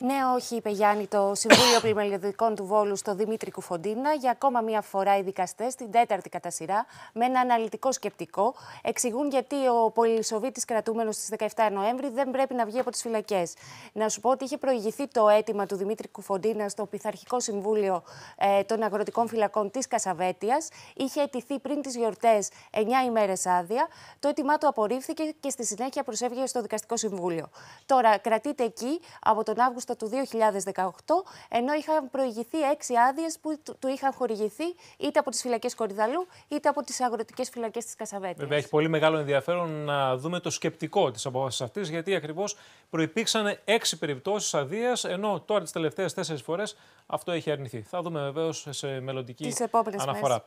Ναι, όχι, είπε Γιάννη, το Συμβούλιο Πλημελιωδικών του Βόλου στο Δημήτρη Κουφοντίνα. Για ακόμα μία φορά οι δικαστές, την τέταρτη κατά σειρά, με ένα αναλυτικό σκεπτικό, εξηγούν γιατί ο Πολυσοβήτη κρατούμενος στις 17 Νοέμβρη δεν πρέπει να βγει από τις φυλακές. Να σου πω ότι είχε προηγηθεί το αίτημα του Δημήτρη Κουφοντίνα στο Πειθαρχικό Συμβούλιο ε, των Αγροτικών Φυλακών της Κασαβέτεια. Είχε αιτηθεί πριν τις γιορτές 9 ημέρες άδεια. Το αίτημά του απορρίφθηκε και στη συνέχεια προσέβηκε στο Δικαστικό Συμβούλιο. Τώρα κρατείται εκεί από τον Αύγουστο. Αύγουστο του 2018, ενώ είχαν προηγηθεί έξι άδειες που του είχαν χορηγηθεί είτε από τις φυλακές Κορυδαλού είτε από τις αγροτικές φυλακές της Κασαβέτης. Βέβαια, έχει πολύ μεγάλο ενδιαφέρον να δούμε το σκεπτικό της απόφασης αυτής, γιατί ακριβώς προπήξαν έξι περιπτώσεις αδείας, ενώ τώρα τις τελευταίες τέσσερις φορές αυτό έχει αρνηθεί. Θα δούμε βεβαίως σε μελλοντική αναφορά.